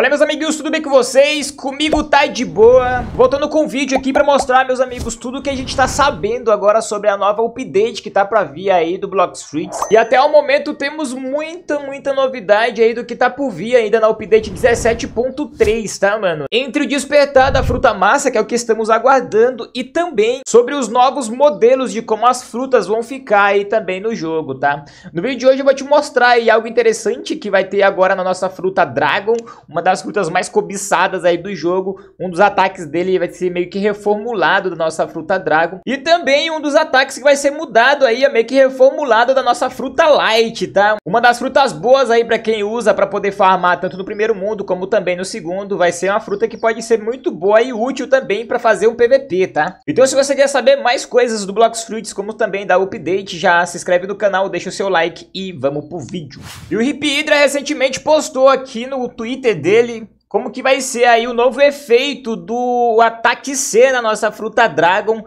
Olá meus amigos, tudo bem com vocês? Comigo tá de boa. Voltando com o vídeo aqui para mostrar, meus amigos, tudo que a gente tá sabendo agora sobre a nova update que tá para vir aí do Streets E até o momento temos muita, muita novidade aí do que tá por vir ainda na update 17.3, tá, mano? Entre o despertar da fruta massa, que é o que estamos aguardando, e também sobre os novos modelos de como as frutas vão ficar aí também no jogo, tá? No vídeo de hoje eu vou te mostrar aí algo interessante que vai ter agora na nossa fruta Dragon, uma uma das frutas mais cobiçadas aí do jogo. Um dos ataques dele vai ser meio que reformulado da nossa fruta Dragon. E também um dos ataques que vai ser mudado aí, é meio que reformulado da nossa fruta Light, tá? Uma das frutas boas aí pra quem usa pra poder farmar tanto no primeiro mundo como também no segundo. Vai ser uma fruta que pode ser muito boa e útil também pra fazer um PVP, tá? Então se você quer saber mais coisas do Blocks Fruits, como também da update, já se inscreve no canal, deixa o seu like e vamos pro vídeo. E o Hip Hydra recentemente postou aqui no Twitter dele dele. Como que vai ser aí o novo efeito do ataque C na nossa fruta Dragon?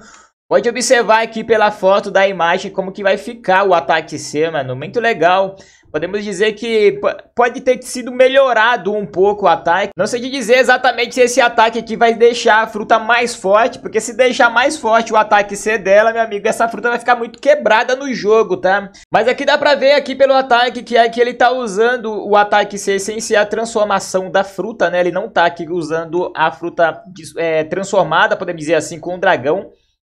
Pode observar aqui pela foto da imagem como que vai ficar o ataque C, mano. Muito legal. Podemos dizer que pode ter sido melhorado um pouco o ataque. Não sei dizer exatamente se esse ataque aqui vai deixar a fruta mais forte, porque se deixar mais forte o ataque ser dela, meu amigo, essa fruta vai ficar muito quebrada no jogo, tá? Mas aqui dá pra ver aqui pelo ataque que é que ele tá usando o ataque C sem ser a transformação da fruta, né? Ele não tá aqui usando a fruta é, transformada, podemos dizer assim, com o dragão.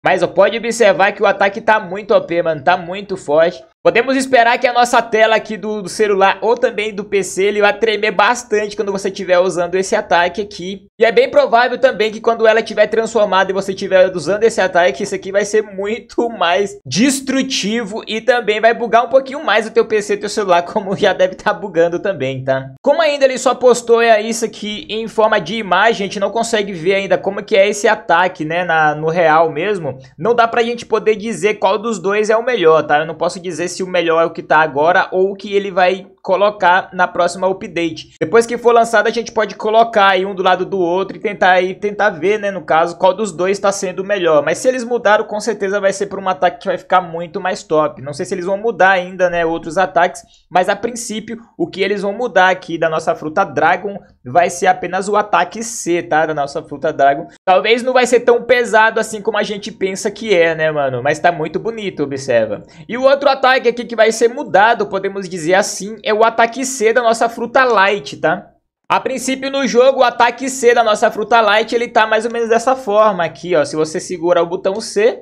Mas ó, pode observar que o ataque tá muito OP, mano, tá muito forte. Podemos esperar que a nossa tela aqui do, do, celular ou também do PC ele vai tremer bastante quando você estiver usando esse ataque aqui. E é bem provável também que quando ela estiver transformada e você estiver usando esse ataque, isso aqui vai ser muito mais destrutivo e também vai bugar um pouquinho mais o teu PC e teu celular, como já deve estar tá bugando também, tá? Como ainda ele só postou é isso aqui em forma de imagem, a gente não consegue ver ainda como que é esse ataque, né, na, no real mesmo. Não dá pra gente poder dizer qual dos dois é o melhor, tá? Eu não posso dizer se o melhor é o que está agora ou o que ele vai colocar na próxima update. Depois que for lançado, a gente pode colocar aí um do lado do outro e tentar aí tentar ver, né, no caso, qual dos dois está sendo melhor. Mas se eles mudaram, com certeza vai ser para um ataque que vai ficar muito mais top. Não sei se eles vão mudar ainda, né, outros ataques, mas a princípio o que eles vão mudar aqui da nossa fruta Dragon vai ser apenas o ataque C, tá, da nossa fruta Dragon. Talvez não vai ser tão pesado assim como a gente pensa que é, né, mano, mas tá muito bonito, observa. E o outro ataque aqui que vai ser mudado, podemos dizer assim, é é o ataque C da nossa fruta light, tá? A princípio no jogo, o ataque C da nossa fruta light, ele tá mais ou menos dessa forma aqui, ó. Se você segura o botão C,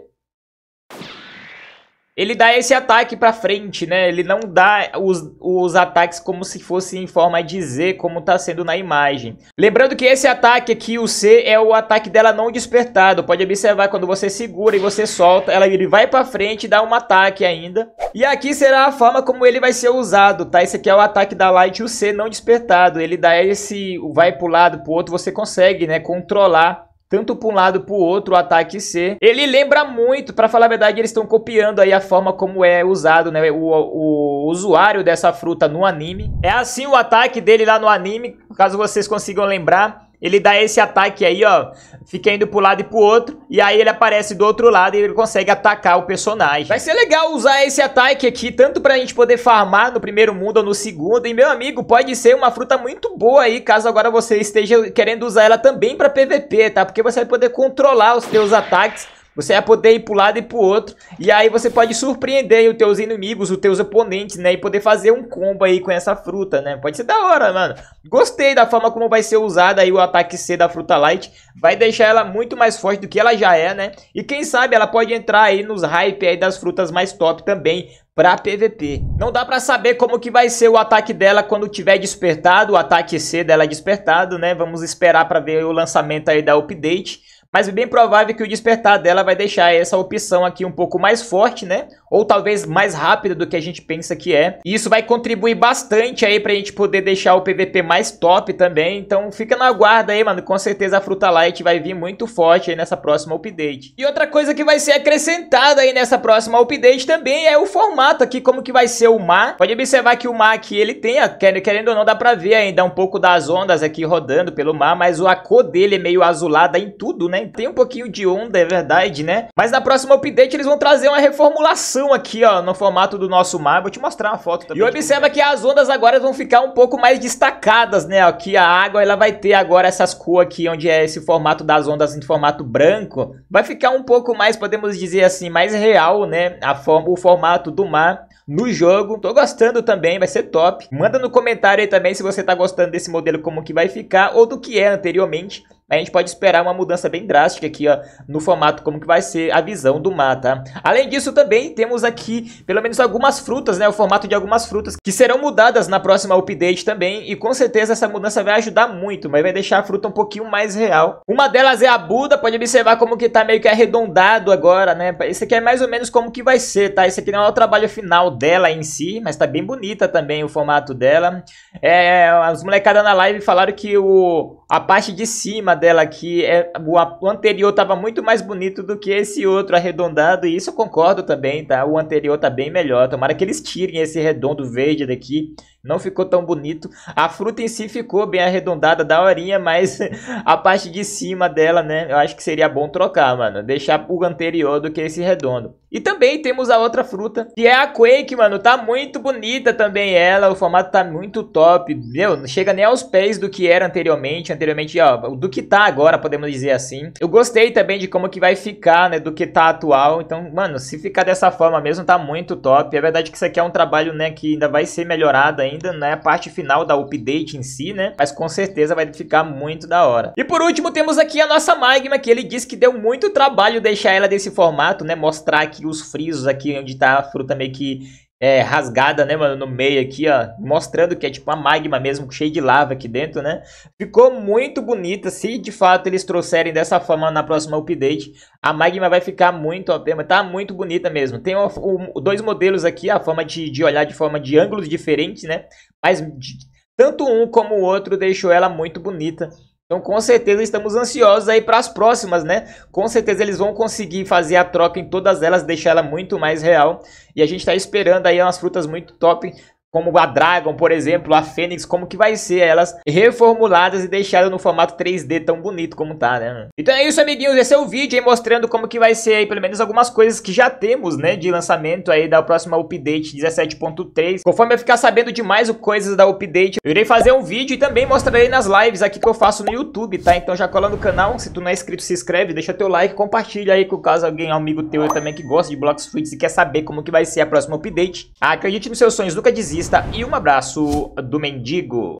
ele dá esse ataque pra frente, né? Ele não dá os, os ataques como se fosse em forma de Z, como tá sendo na imagem. Lembrando que esse ataque aqui, o C, é o ataque dela não despertado. Pode observar quando você segura e você solta, ela ele vai pra frente e dá um ataque ainda. E aqui será a forma como ele vai ser usado, tá? Esse aqui é o ataque da Light, o C não despertado. Ele dá esse vai pro lado, pro outro, você consegue, né, controlar tanto para um lado para o outro, o ataque C. Ele lembra muito, para falar a verdade, eles estão copiando aí a forma como é usado, né, o, o, usuário dessa fruta no anime. É assim o ataque dele lá no anime, caso vocês consigam lembrar. Ele dá esse ataque aí, ó. Fica indo pro lado e pro outro. E aí ele aparece do outro lado e ele consegue atacar o personagem. Vai ser legal usar esse ataque aqui, tanto pra gente poder farmar no primeiro mundo ou no segundo. E, meu amigo, pode ser uma fruta muito boa aí, caso agora você esteja querendo usar ela também pra PVP, tá? Porque você vai poder controlar os seus ataques você vai poder ir para o lado e para o outro. E aí você pode surpreender os teus inimigos, os teus oponentes, né? E poder fazer um combo aí com essa fruta, né? Pode ser da hora, mano. Gostei da forma como vai ser usada aí o ataque C da fruta light. Vai deixar ela muito mais forte do que ela já é, né? E quem sabe ela pode entrar aí nos hype aí das frutas mais top também para PVP. Não dá para saber como que vai ser o ataque dela quando tiver despertado, o ataque C dela despertado, né? Vamos esperar para ver o lançamento aí da update. Mas é bem provável que o despertar dela vai deixar essa opção aqui um pouco mais forte, né? Ou talvez mais rápida do que a gente pensa que é. E isso vai contribuir bastante aí pra gente poder deixar o PVP mais top também. Então fica na guarda aí, mano. Com certeza a Fruta Light vai vir muito forte aí nessa próxima update. E outra coisa que vai ser acrescentada aí nessa próxima update também é o formato aqui, como que vai ser o mar. Pode observar que o mar aqui ele tem, querendo ou não, dá pra ver ainda um pouco das ondas aqui rodando pelo mar, mas a cor dele é meio azulada em tudo, né? né? Tem um pouquinho de onda, é verdade, né? Mas na próxima update eles vão trazer uma reformulação aqui, ó, no formato do nosso mar. Vou te mostrar uma foto também. E observa é. que as ondas agora vão ficar um pouco mais destacadas, né? Aqui a água, ela vai ter agora essas cores aqui, onde é esse formato das ondas em formato branco. Vai ficar um pouco mais, podemos dizer assim, mais real, né? A forma, o formato do mar no jogo. Tô gostando também, vai ser top. Manda no comentário aí também se você tá gostando desse modelo, como que vai ficar, ou do que é anteriormente a gente pode esperar uma mudança bem drástica aqui, ó, no formato, como que vai ser a visão do mar, tá? Além disso, também temos aqui, pelo menos algumas frutas, né, o formato de algumas frutas, que serão mudadas na próxima update também, e com certeza essa mudança vai ajudar muito, mas vai deixar a fruta um pouquinho mais real. Uma delas é a Buda, pode observar como que tá meio que arredondado agora, né? Esse aqui é mais ou menos como que vai ser, tá? Esse aqui não é o trabalho final dela em si, mas tá bem bonita também o formato dela. É, as molecadas na live falaram que o, a parte de cima dela aqui, é, o anterior estava muito mais bonito do que esse outro arredondado, e isso eu concordo também, tá? O anterior tá bem melhor, tomara que eles tirem esse redondo verde daqui, não ficou tão bonito. A fruta em si ficou bem arredondada, daorinha, mas a parte de cima dela, né? Eu acho que seria bom trocar, mano. Deixar o anterior do que esse redondo. E também temos a outra fruta, que é a Quake, mano. Tá muito bonita também ela. O formato tá muito top. Meu, não chega nem aos pés do que era anteriormente. Anteriormente, ó, do que tá agora, podemos dizer assim. Eu gostei também de como que vai ficar, né? Do que tá atual. Então, mano, se ficar dessa forma mesmo, tá muito top. É verdade que isso aqui é um trabalho, né? Que ainda vai ser melhorado ainda ainda, né? a parte final da update em si, né? Mas com certeza vai ficar muito da hora. E por último, temos aqui a nossa Magma, que ele disse que deu muito trabalho deixar ela desse formato, né? Mostrar aqui os frisos aqui onde tá a fruta meio que é, rasgada, né, mano, no meio aqui, ó, mostrando que é tipo uma magma mesmo, cheio de lava aqui dentro, né? Ficou muito bonita, se de fato eles trouxerem dessa forma na próxima update, a magma vai ficar muito OP, tá muito bonita mesmo. Tem o, o, dois modelos aqui, a forma de, de olhar de forma de ângulos diferentes, né? Mas de, tanto um como o outro deixou ela muito bonita. Então, com certeza, estamos ansiosos aí para as próximas, né? Com certeza eles vão conseguir fazer a troca em todas elas, deixar ela muito mais real. E a gente está esperando aí umas frutas muito top como a Dragon, por exemplo, a Fênix, como que vai ser elas reformuladas e deixadas no formato 3D tão bonito como tá, né? Então é isso, amiguinhos, esse é o vídeo aí mostrando como que vai ser aí, pelo menos algumas coisas que já temos, né, de lançamento aí da próxima update 17.3. Conforme eu ficar sabendo de mais coisas da update, eu irei fazer um vídeo e também mostrarei nas lives aqui que eu faço no YouTube, tá? Então já cola no canal, se tu não é inscrito, se inscreve, deixa teu like, compartilha aí com caso alguém, amigo teu também que gosta de Blocks Fruits e quer saber como que vai ser a próxima update. Acredite nos seus sonhos, nunca desista Progressista e um abraço do Mendigo.